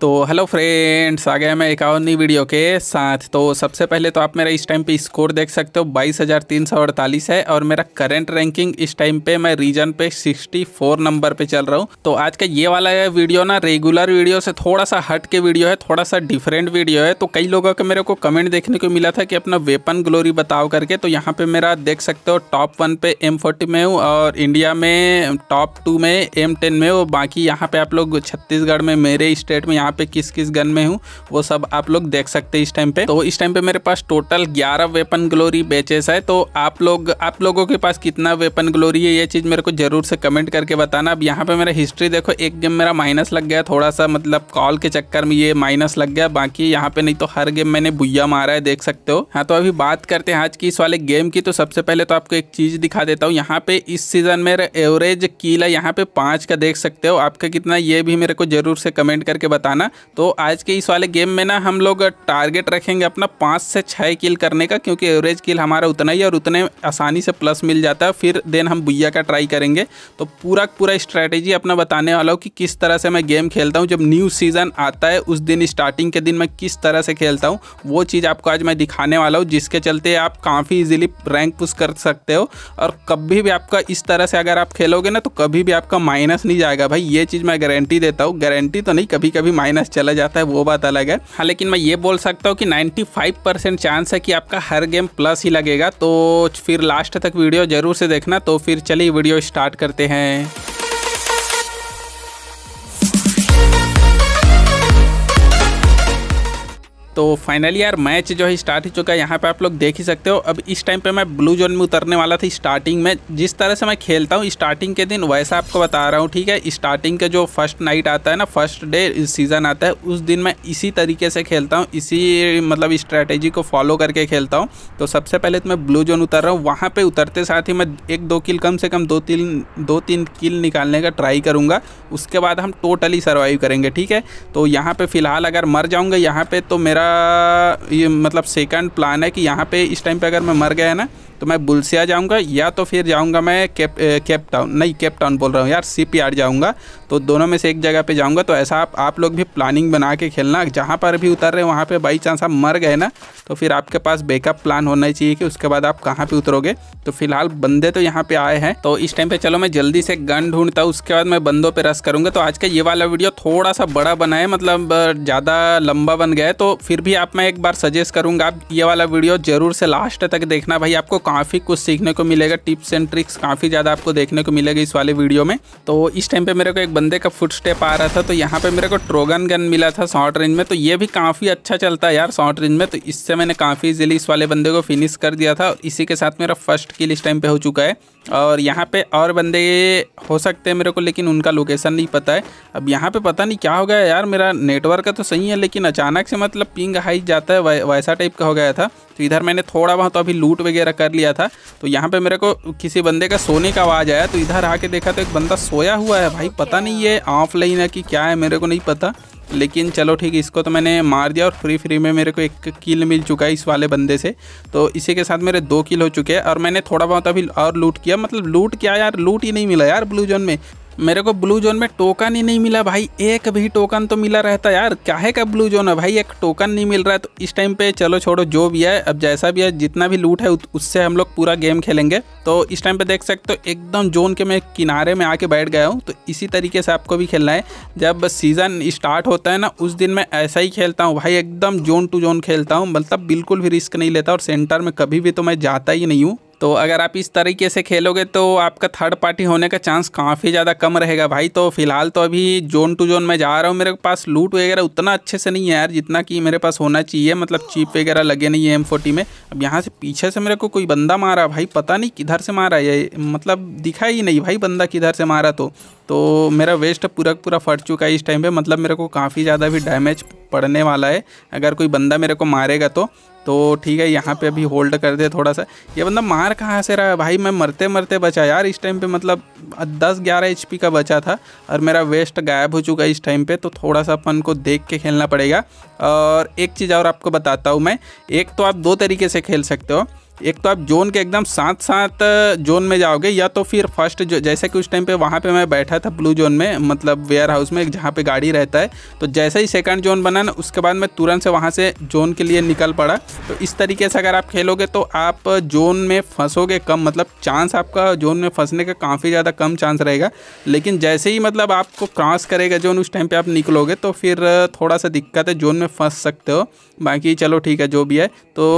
तो hello friends आ गया मैं इक्यावनी वीडियो के साथ तो सबसे पहले तो आप मेरा इस टाइम पे स्कोर देख सकते हो बाईस हज़ार तीन सौ अड़तालीस है और मेरा करंट रैंकिंग इस टाइम पे मैं रीजन पे सिक्सटी फोर नंबर पे चल रहा हूँ तो आज का ये वाला वीडियो ना रेगुलर वीडियो से थोड़ा सा हट के वीडियो है थोड़ा सा डिफरेंट वीडियो है तो कई लोगों का मेरे को कमेंट देखने को मिला था कि अपना वेपन ग्लोरी बताओ करके तो यहाँ पर मेरा देख सकते हो टॉप वन पे एम फोर्टी में हूँ और इंडिया में टॉप टू में एम टेन में हूँ बाकी यहाँ पर आप लोग छत्तीसगढ़ में मेरे स्टेट में यहाँ पे किस किस गन में हूँ वो सब आप लोग देख सकते हैं इस टाइम पे तो इस टाइम पे मेरे पास टोटल 11 वेपन ग्लोरी बैचेस है तो आप लोग आप लोगों के पास कितना वेपन ग्लोरी है ये चीज़ मेरे को जरूर से कमेंट करके बताना अब यहाँ पे मेरा हिस्ट्री देखो एक गेम मेरा माइनस लग गया थोड़ा सा मतलब कॉल के चक्कर में ये माइनस लग गया बाकी यहाँ पे नहीं तो हर गेम मैंने बुया मारा है देख सकते हो हाँ तो अभी बात करते हैं आज की इस वाले गेम की तो सबसे पहले तो आपको एक चीज़ दिखा देता हूँ यहाँ पे इस सीजन मेरा एवरेज कील है यहाँ पे पांच का देख सकते हो आपका कितना ये भी मेरे को जरूर से कमेंट करके बताना है ना तो आज के इस वाले गेम में ना हम लोग टारगेट रखेंगे अपना पाँच से छः किल करने का क्योंकि एवरेज किल हमारा उतना ही और उतने आसानी से प्लस मिल जाता है फिर देन हम बुया का ट्राई करेंगे तो पूरा पूरा स्ट्रैटेजी अपना बताने वाला हूँ कि किस तरह से मैं गेम खेलता हूँ जब न्यू सीज़न आता है उस दिन स्टार्टिंग के दिन मैं किस तरह से खेलता हूँ वो चीज़ आपको आज मैं दिखाने वाला हूँ जिसके चलते आप काफ़ी ईजिली रैंक पुश कर सकते हो और कभी भी आपका इस तरह से अगर आप खेलोगे ना तो कभी भी आपका माइनस नहीं जाएगा भाई ये चीज़ मैं गारंटी देता हूँ गारंटी तो नहीं कभी कभी माइनस चला जाता है वो बात अलग है हाँ लेकिन मैं ये बोल सकता हूँ कि 95 परसेंट चांस है कि आपका हर गेम प्लस ही लगेगा तो फिर लास्ट तक वीडियो जरूर से देखना तो फिर चलिए वीडियो स्टार्ट करते हैं तो फाइनली यार मैच जो है स्टार्ट हो चुका है यहाँ पे आप लोग देख ही सकते हो अब इस टाइम पे मैं ब्लू जोन में उतरने वाला था स्टार्टिंग में जिस तरह से मैं खेलता हूँ स्टार्टिंग के दिन वैसा आपको बता रहा हूँ ठीक है स्टार्टिंग का जो फर्स्ट नाइट आता है ना फर्स्ट डे सीज़न आता है उस दिन मैं इसी तरीके से खेलता हूँ इसी मतलब स्ट्रैटेजी को फॉलो करके खेलता हूँ तो सबसे पहले तो मैं ब्लू जोन उतर रहा हूँ वहाँ पर उतरते साथ ही मैं एक दो किल कम से कम दो तीन दो तीन किल निकालने का ट्राई करूँगा उसके बाद हम टोटली सर्वाइव करेंगे ठीक है तो यहाँ पर फिलहाल अगर मर जाऊँगा यहाँ पर तो मेरा मेरा ये मतलब सेकंड प्लान है कि यहाँ पे इस टाइम पे अगर मैं मर गया ना तो मैं बुलसिया जाऊँगा या तो फिर जाऊँगा मैं केप केप टाउन नहीं केप टाउन बोल रहा हूँ यार सी पी आर जाऊँगा तो दोनों में से एक जगह पे जाऊँगा तो ऐसा आप आप लोग भी प्लानिंग बना के खेलना जहाँ पर भी उतर रहे हैं वहाँ पर बाई चांस आप मर गए ना तो फिर आपके पास बैकअप प्लान होना चाहिए कि उसके बाद आप कहाँ पर उतरोगे तो फिलहाल बंदे तो यहाँ पर आए हैं तो इस टाइम पर चलो मैं जल्दी से गन ढूंढता हूँ उसके बाद मैं बंदों पर रस करूँगा तो आज का ये वाला वीडियो थोड़ा सा बड़ा बना है मतलब ज़्यादा लंबा बन गया है तो फिर भी आप मैं एक बार सजेस्ट करूँगा आप ये वाला वीडियो ज़रूर से लास्ट तक देखना भाई आपको काफ़ी कुछ सीखने को मिलेगा टिप्स एंड ट्रिक्स काफ़ी ज़्यादा आपको देखने को मिलेगा इस वाले वीडियो में तो इस टाइम पे मेरे को एक बंदे का फुट स्टेप आ रहा था तो यहाँ पे मेरे को ट्रोगन गन मिला था शॉर्ट रेंज में तो ये भी काफ़ी अच्छा चलता है यार शॉर्ट रेंज में तो इससे मैंने काफ़ी इजीली इस वाले बंदे को फिनिश कर दिया था और इसी के साथ मेरा फर्स्ट किल इस टाइम पर हो चुका है और यहाँ पर और बंदे हो सकते हैं मेरे को लेकिन उनका लोकेशन नहीं पता है अब यहाँ पर पता नहीं क्या हो गया यार मेरा नेटवर्क का तो सही है लेकिन अचानक से मतलब पिंग हाई जाता है वैसा टाइप का हो गया था तो इधर मैंने थोड़ा बहुत अभी लूट वगैरह कर लिया था तो यहाँ पे मेरे को किसी बंदे का सोने का आवाज़ आया तो इधर आके देखा तो एक बंदा सोया हुआ है भाई पता नहीं ये ऑफलाइन है कि क्या है मेरे को नहीं पता लेकिन चलो ठीक है इसको तो मैंने मार दिया और फ्री फ्री में मेरे को एक किल मिल चुका है इस वाले बंदे से तो इसी के साथ मेरे दो किल हो चुके हैं और मैंने थोड़ा बहुत अभी और लूट किया मतलब लूट क्या यार लूट ही नहीं मिला यार ब्लू जोन में मेरे को ब्लू जोन में टोकन ही नहीं मिला भाई एक भी टोकन तो मिला रहता यार है का ब्लू जोन है भाई एक टोकन नहीं मिल रहा है तो इस टाइम पे चलो छोड़ो जो भी है अब जैसा भी है जितना भी लूट है उससे हम लोग पूरा गेम खेलेंगे तो इस टाइम पे देख सकते हो एकदम जोन के मैं किनारे में आके बैठ गया हूँ तो इसी तरीके से आपको भी खेलना है जब सीज़न स्टार्ट होता है ना उस दिन मैं ऐसा ही खेलता हूँ भाई एकदम जोन टू जोन खेलता हूँ मतलब बिल्कुल भी रिस्क नहीं लेता और सेंटर में कभी भी तो मैं जाता ही नहीं हूँ तो अगर आप इस तरीके से खेलोगे तो आपका थर्ड पार्टी होने का चांस काफ़ी ज़्यादा कम रहेगा भाई तो फिलहाल तो अभी जोन टू जोन मैं जा रहा हूँ मेरे पास लूट वगैरह उतना अच्छे से नहीं है यार जितना कि मेरे पास होना चाहिए मतलब चीप वगैरह लगे नहीं है एम फोर्टी में अब यहाँ से पीछे से मेरे को कोई बंदा मारा भाई पता नहीं किधर से मारा ये मतलब दिखा ही नहीं भाई बंदा किधर से मारा तो तो मेरा वेस्ट पूरा पूरा फट चुका है इस टाइम पे मतलब मेरे को काफ़ी ज़्यादा भी डैमेज पड़ने वाला है अगर कोई बंदा मेरे को मारेगा तो तो ठीक है यहाँ पे अभी होल्ड कर दे थोड़ा सा ये बंदा मार कहाँ से रहा है भाई मैं मरते मरते बचा यार इस टाइम पे मतलब दस ग्यारह एच का बचा था और मेरा वेस्ट गायब हो चुका है इस टाइम पे तो थोड़ा सा अपन को देख के खेलना पड़ेगा और एक चीज़ और आपको बताता हूँ मैं एक तो आप दो तरीके से खेल सकते हो एक तो आप जोन के एकदम साथ साथ जोन में जाओगे या तो फिर फर्स्ट जैसे कि उस टाइम पे वहाँ पे मैं बैठा था ब्लू जोन में मतलब वेयर हाउस में जहाँ पे गाड़ी रहता है तो जैसे ही सेकंड जोन बना ना उसके बाद मैं तुरंत से वहाँ से जोन के लिए निकल पड़ा तो इस तरीके से अगर आप खेलोगे तो आप जोन में फंसोगे कम मतलब चांस आपका जोन में फंसने का काफ़ी ज़्यादा कम चांस रहेगा लेकिन जैसे ही मतलब आपको क्रॉस करेगा जोन उस टाइम पर आप निकलोगे तो फिर थोड़ा सा दिक्कत है जोन में फंस सकते हो बाकी चलो ठीक है जो भी है तो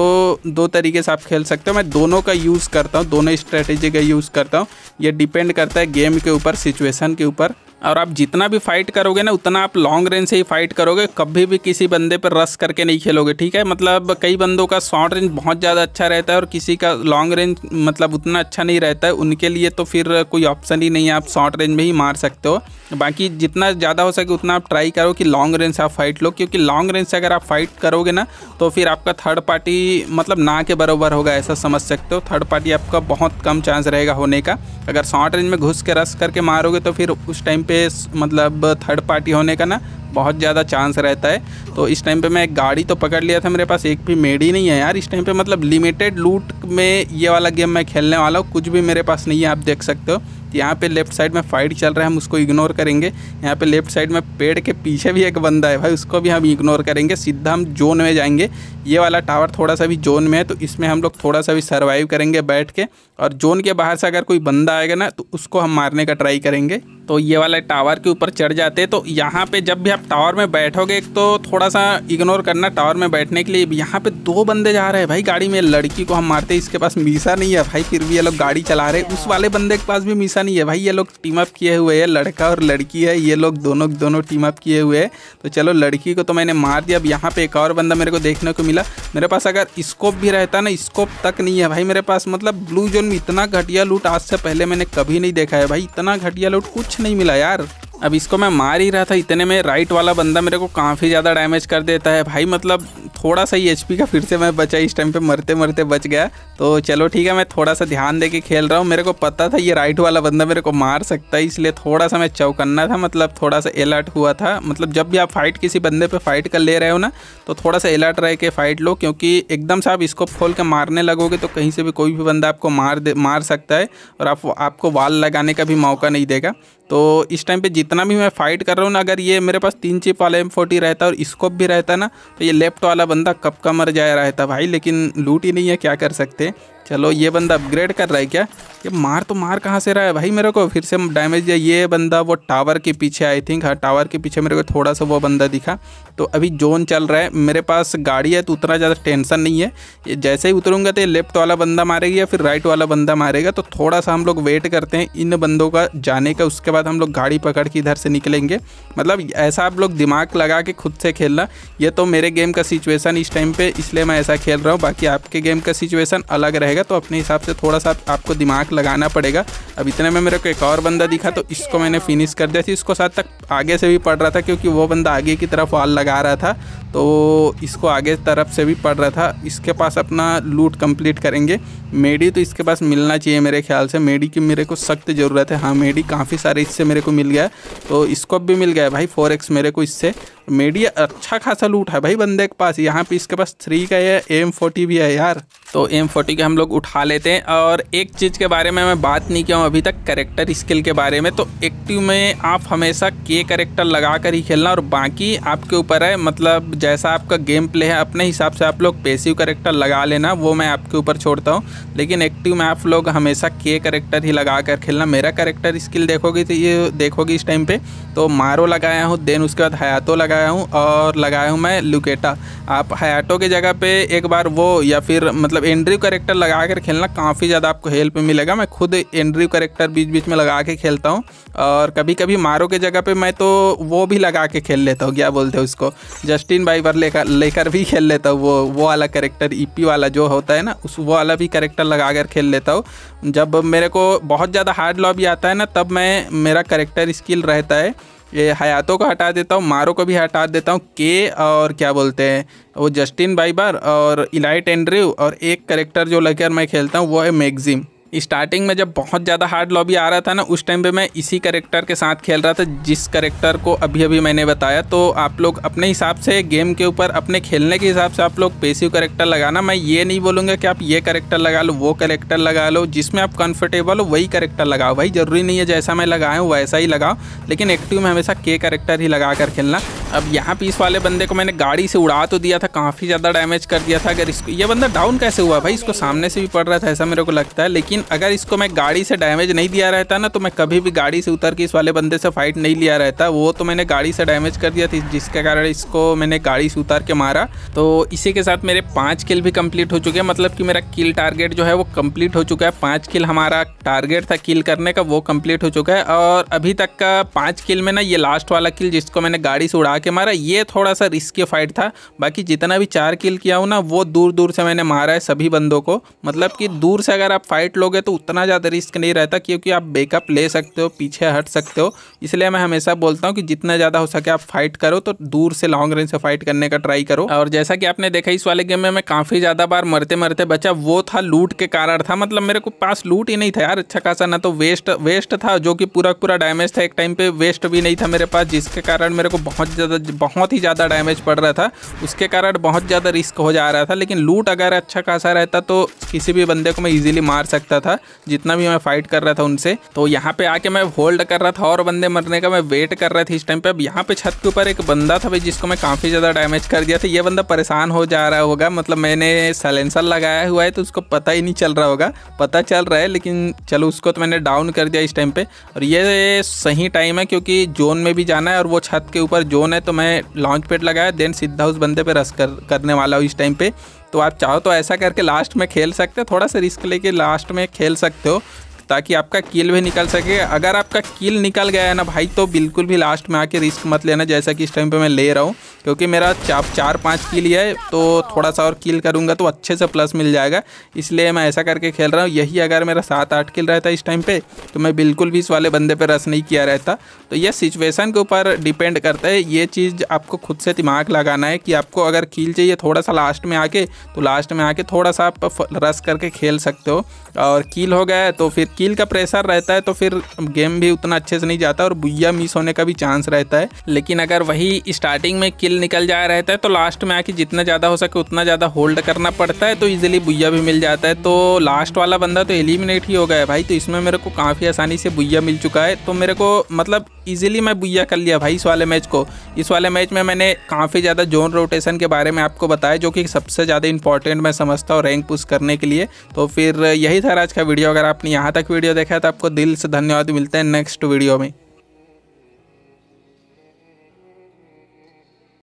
दो तरीके से आप खेल सकते हो मैं दोनों का यूज़ करता हूँ दोनों स्ट्रेटेजी का यूज़ करता हूँ ये डिपेंड करता है गेम के ऊपर सिचुएशन के ऊपर और आप जितना भी फाइट करोगे ना उतना आप लॉन्ग रेंज से ही फाइट करोगे कभी भी किसी बंदे पर रस करके नहीं खेलोगे ठीक है मतलब कई बंदों का शॉर्ट रेंज बहुत ज़्यादा अच्छा रहता है और किसी का लॉन्ग रेंज मतलब उतना अच्छा नहीं रहता है उनके लिए तो फिर कोई ऑप्शन ही नहीं है आप शॉर्ट रेंज में ही मार सकते हो बाकी जितना ज़्यादा हो सके उतना आप ट्राई करो कि लॉन्ग रेंज से आप फाइट लो क्योंकि लॉन्ग रेंज से अगर आप फाइट करोगे ना तो फिर आपका थर्ड पार्टी मतलब ना के बराबर होगा ऐसा समझ सकते हो थर्ड पार्टी आपका बहुत कम चांस रहेगा होने का अगर शॉर्ट रेंज में घुस के रस करके मारोगे तो फिर उस टाइम पे मतलब थर्ड पार्टी होने का ना बहुत ज़्यादा चांस रहता है तो इस टाइम पे मैं एक गाड़ी तो पकड़ लिया था मेरे पास एक भी मेड ही नहीं है यार इस टाइम पे मतलब लिमिटेड लूट में ये वाला गेम मैं खेलने वाला हूँ कुछ भी मेरे पास नहीं है आप देख सकते हो यहाँ पे लेफ्ट साइड में फाइट चल रहा है हम उसको इग्नोर करेंगे यहाँ पे लेफ्ट साइड में पेड़ के पीछे भी एक बंदा है भाई उसको भी हम इग्नोर करेंगे सीधा हम जोन में जाएंगे ये वाला टावर थोड़ा सा भी जोन में है तो इसमें हम लोग थोड़ा सा भी सर्वाइव करेंगे बैठ के और जोन के बाहर से अगर कोई बंदा आएगा ना तो उसको हम मारने का ट्राई करेंगे तो ये वाला टावर के ऊपर चढ़ जाते हैं तो यहाँ पे जब भी आप टावर में बैठोगे तो थोड़ा सा इग्नोर करना टावर में बैठने के लिए यहाँ पे दो बंदे जा रहे हैं भाई गाड़ी में लड़की को हम मारते इसके पास मीसा नहीं है भाई फिर भी ये लोग गाड़ी चला रहे उस वाले बंदे के पास भी मीसा ऐसा नहीं है भाई ये लोग टीम अप किए हुए हैं लड़का और लड़की है ये लोग दोनों दोनों टीम अप किए हुए हैं तो चलो लड़की को तो मैंने मार दिया अब यहाँ पे एक और बंदा मेरे को देखने को मिला मेरे पास अगर स्कोप भी रहता ना स्कोप तक नहीं है भाई मेरे पास मतलब ब्लू जोन में इतना घटिया लूट आज से पहले मैंने कभी नहीं देखा है भाई इतना घटिया लूट कुछ नहीं मिला यार अब इसको मैं मार ही रहा था इतने में राइट वाला बंदा मेरे को काफ़ी ज़्यादा डैमेज कर देता है भाई मतलब थोड़ा सा ही एच का फिर से मैं बचा इस टाइम पे मरते मरते बच गया तो चलो ठीक है मैं थोड़ा सा ध्यान दे के खेल रहा हूँ मेरे को पता था ये राइट वाला बंदा मेरे को मार सकता है इसलिए थोड़ा सा मैं चौकन्ना था मतलब थोड़ा सा अलर्ट हुआ था मतलब जब भी आप फाइट किसी बंदे पर फाइट कर ले रहे हो ना तो थोड़ा सा अलर्ट रह के फाइट लो क्योंकि एकदम से आप इसको खोल के मारने लगोगे तो कहीं से भी कोई भी बंदा आपको मार दे मार सकता है और आपको वाल लगाने का भी मौका नहीं देगा तो इस टाइम पे जितना भी मैं फाइट कर रहा हूँ ना अगर ये मेरे पास तीन चिप वाला एम फोर्टी रहता और स्कोप भी रहता ना तो ये लेफ्ट वाला बंदा कब का मर जाया रहता भाई लेकिन लूट ही नहीं है क्या कर सकते चलो ये बंदा अपग्रेड कर रहा है क्या ये मार तो मार कहाँ से रहा है भाई मेरे को फिर से डैमेज दिया ये बंदा वो टावर के पीछे आई थिंक हाँ टावर के पीछे मेरे को थोड़ा सा वो बंदा दिखा तो अभी जोन चल रहा है मेरे पास गाड़ी है तो उतना ज़्यादा टेंशन नहीं है ये जैसे ही उतरूंगा तो ये लेफ्ट वाला बंदा मारेगा या फिर राइट वाला बंदा मारेगा तो थोड़ा सा हम लोग वेट करते हैं इन बंदों का जाने का उसके बाद हम लोग गाड़ी पकड़ के इधर से निकलेंगे मतलब ऐसा आप लोग दिमाग लगा के खुद से खेलना ये तो मेरे गेम का सिचुएसन इस टाइम पर इसलिए मैं ऐसा खेल रहा हूँ बाकी आपके गेम का सिचुएसन अलग रहेगा जाएगा तो अपने हिसाब से थोड़ा सा आपको दिमाग लगाना पड़ेगा अब इतने में मेरे को एक और बंदा दिखा तो इसको मैंने फिनिश कर दिया था इसको साथ तक आगे से भी पड़ रहा था क्योंकि वो बंदा आगे की तरफ वाल लगा रहा था तो इसको आगे तरफ से भी पड़ रहा था इसके पास अपना लूट कंप्लीट करेंगे मेडी तो इसके पास मिलना चाहिए मेरे ख्याल से मेडी की मेरे को सख्त ज़रूरत है हाँ मेडी काफ़ी सारे इससे मेरे को मिल गया तो इसको भी मिल गया भाई फोर एक्स मेरे को इससे मेडी अच्छा खासा लूट है भाई बंदे के पास यहाँ पे इसके पास थ्री का है एम फोर्टी भी है यार तो एम फोर्टी के हम लोग उठा लेते हैं और एक चीज़ के बारे में मैं बात नहीं किया हूँ अभी तक करेक्टर स्किल के बारे में तो एक्टिव में आप हमेशा के करेक्टर लगा कर ही खेलना और बाकी आपके ऊपर है मतलब जैसा आपका गेम प्ले है अपने हिसाब से आप लोग पेसिव करेक्टर लगा लेना वो मैं आपके ऊपर छोड़ता हूँ लेकिन एक्टिव में आप लोग हमेशा के करेक्टर ही लगा कर खेलना मेरा करेक्टर स्किल देखोगी तो ये देखोगी इस टाइम पे तो मारो लगाया हूँ देन उसके बाद हयातो लगाया हूँ और लगाया हूँ मैं लुकेटा आप हयाटो की जगह पर एक बार वो या फिर मतलब एंड्रीव करेक्टर लगा कर खेलना काफ़ी ज़्यादा आपको हेल्प मिलेगा मैं खुद एंड्रीव करेक्टर बीच बीच में लगा के खेलता हूँ और कभी कभी मारो के जगह पर मैं तो वो भी लगा के खेल लेता हूँ क्या बोलते हैं उसको जस्टिन पर लेकर लेकर भी खेल लेता हूँ वो वो वाला करेक्टर ईपी e वाला जो होता है ना उस वो वाला भी करेक्टर लगा कर खेल लेता हूँ जब मेरे को बहुत ज़्यादा हार्ड लॉबी आता है ना तब मैं मेरा करेक्टर स्किल रहता है ये हयातों को हटा देता हूँ मारो को भी हटा देता हूँ के और क्या बोलते हैं वो जस्टिन बाइबर और इलाइट एंड्रयू और एक करेक्टर जो लेकर मैं खेलता हूँ वो है मैगजिम स्टार्टिंग में जब बहुत ज़्यादा हार्ड लॉबी आ रहा था ना उस टाइम पे मैं इसी करेक्टर के साथ खेल रहा था जिस करेक्टर को अभी अभी मैंने बताया तो आप लोग अपने हिसाब से गेम के ऊपर अपने खेलने के हिसाब से आप लोग पेसिव करेक्टर लगाना मैं ये नहीं बोलूँगा कि आप ये करेक्टर लगा लो वो करेक्टर लगा लो जिसमें आप कंफर्टेबल हो वही करेक्टर लगाओ भाई ज़रूरी नहीं है जैसा मैं लगाया हूँ वैसा ही लगाओ लेकिन एक्टिव में हमेशा के करेक्टर ही लगा कर खेलना अब यहाँ पीस इस वाले बंदे को मैंने गाड़ी से उड़ा तो दिया था काफ़ी ज़्यादा डैमेज कर दिया था अगर इसको ये बंदा डाउन कैसे हुआ भाई इसको सामने से भी पड़ रहा था ऐसा मेरे को लगता है लेकिन अगर इसको मैं गाड़ी से डैमेज नहीं दिया रहता ना तो मैं कभी भी गाड़ी से उतर के इस वाले बंदे से फाइट नहीं लिया रहता वो तो मैंने गाड़ी से डैमेज कर दिया था जिसके कारण इसको मैंने गाड़ी से उतार के मारा तो इसी के साथ मेरे पाँच किल भी कम्प्लीट हो चुके हैं मतलब कि मेरा किल टारगेट जो है वो कम्प्लीट हो चुका है पाँच किल हमारा टारगेट था किल करने का वो कम्प्लीट हो चुका है और अभी तक का पाँच किल में ना ये लास्ट वाला किल जिसको मैंने गाड़ी से उड़ा કેમાર આ યે થોડા સા રિસ્કી ફાઈટ થા બાકી જીતના ભી 4 કિલ કિયા હો ના વો દૂર દૂર સે મેને મહારા હે સભી બંધો કો મતલબ કી દૂર સેગર ફાઈટ લોગે તો ઉતના જ્યાદા રિસ્ક નહીં રહેતા ક્યોકી આપ બેકઅપ લે સકતે હો પીછે હટ સકતે હો ઇસલિયે મે હંમેશા બોલતા હું કી જીતના જ્યાદા હો સકે આપ ફાઈટ કરો તો દૂર સે લોંગ રેન્જ સે ફાઈટ કરને કા ટ્રાય કરો ઓર જેસા કી આપને દેખા ઇસ વાલે ગેમ મે મે કાફી જ્યાદા બાર મરતે મરતે બચા વો થા લૂટ કે કારણ થા મતલબ મેરે કો પાસ લૂટ હી નહીં થા યાર અચ્છા કસા ના તો વેસ્ટ વેસ્ટ થા જો કી પૂરા પૂરા ડમેજ થા એક ટાઈમ પે વેસ્ટ ભી નહીં થા મેરે પાસ જિસકે કારણ મેરે કો બહોત बहुत ही ज़्यादा डैमेज पड़ रहा था उसके कारण बहुत ज़्यादा रिस्क हो जा रहा था लेकिन लूट अगर अच्छा खासा रहता तो किसी भी बंदे को मैं ईजिली मार सकता था जितना भी मैं फाइट कर रहा था उनसे तो यहाँ पे आके मैं होल्ड कर रहा था और बंदे मरने का मैं वेट कर रहा था इस टाइम पे अब यहाँ पे छत के ऊपर एक बंदा था भाई जिसको मैं काफ़ी ज़्यादा डैमेज कर दिया था ये बंदा परेशान हो जा रहा होगा मतलब मैंने सलेंसर लगाया हुआ है तो उसको पता ही नहीं चल रहा होगा पता चल रहा है लेकिन चलो उसको तो मैंने डाउन कर दिया इस टाइम पर और ये सही टाइम है क्योंकि जोन में भी जाना है और वो छत के ऊपर जोन है है तो मैं लॉन्च पेड लगाया देन सीधा उस बंदे पे रस कर करने वाला हूँ इस टाइम पे तो आप चाहो तो ऐसा करके लास्ट में खेल सकते हो थोड़ा सा रिस्क लेके लास्ट में खेल सकते हो ताकि आपका किल भी निकल सके अगर आपका किल निकल गया है ना भाई तो बिल्कुल भी लास्ट में आके रिस्क मत लेना जैसा कि इस टाइम पे मैं ले रहा हूँ क्योंकि मेरा चार चार पाँच किल ही है तो थोड़ा सा और किल करूँगा तो अच्छे से प्लस मिल जाएगा इसलिए मैं ऐसा करके खेल रहा हूँ यही अगर मेरा सात आठ किल रहता इस टाइम पर तो मैं बिल्कुल भी इस वाले बंदे पर रस नहीं किया रहता तो यह सिचुएसन के ऊपर डिपेंड करता है ये चीज़ आपको खुद से दिमाग लगाना है कि आपको अगर किल चाहिए थोड़ा सा लास्ट में आके तो लास्ट में आके थोड़ा सा आप रस करके खेल सकते हो और कील हो गया है तो फिर कील का प्रेशर रहता है तो फिर गेम भी उतना अच्छे से नहीं जाता और बुइया मिस होने का भी चांस रहता है लेकिन अगर वही स्टार्टिंग में किल निकल जा रहता है तो लास्ट में आके जितना ज़्यादा हो सके उतना ज़्यादा होल्ड करना पड़ता है तो ईजिली बुइया भी मिल जाता है तो लास्ट वाला बंदा तो एलिमिनेट ही हो गया है भाई तो इसमें मेरे को काफ़ी आसानी से बुइया मिल चुका है तो मेरे को मतलब इजीली मैं बुइया कर लिया भाई इस वाले मैच को इस वाले मैच में मैंने काफ़ी ज़्यादा जोन रोटेशन के बारे में आपको बताया जो कि सबसे ज़्यादा इंपॉर्टेंट मैं समझता हूँ रैंक पुश करने के लिए तो फिर यही था आज का वीडियो अगर आपने यहाँ तक वीडियो देखा है तो आपको दिल से धन्यवाद मिलते हैं नेक्स्ट वीडियो में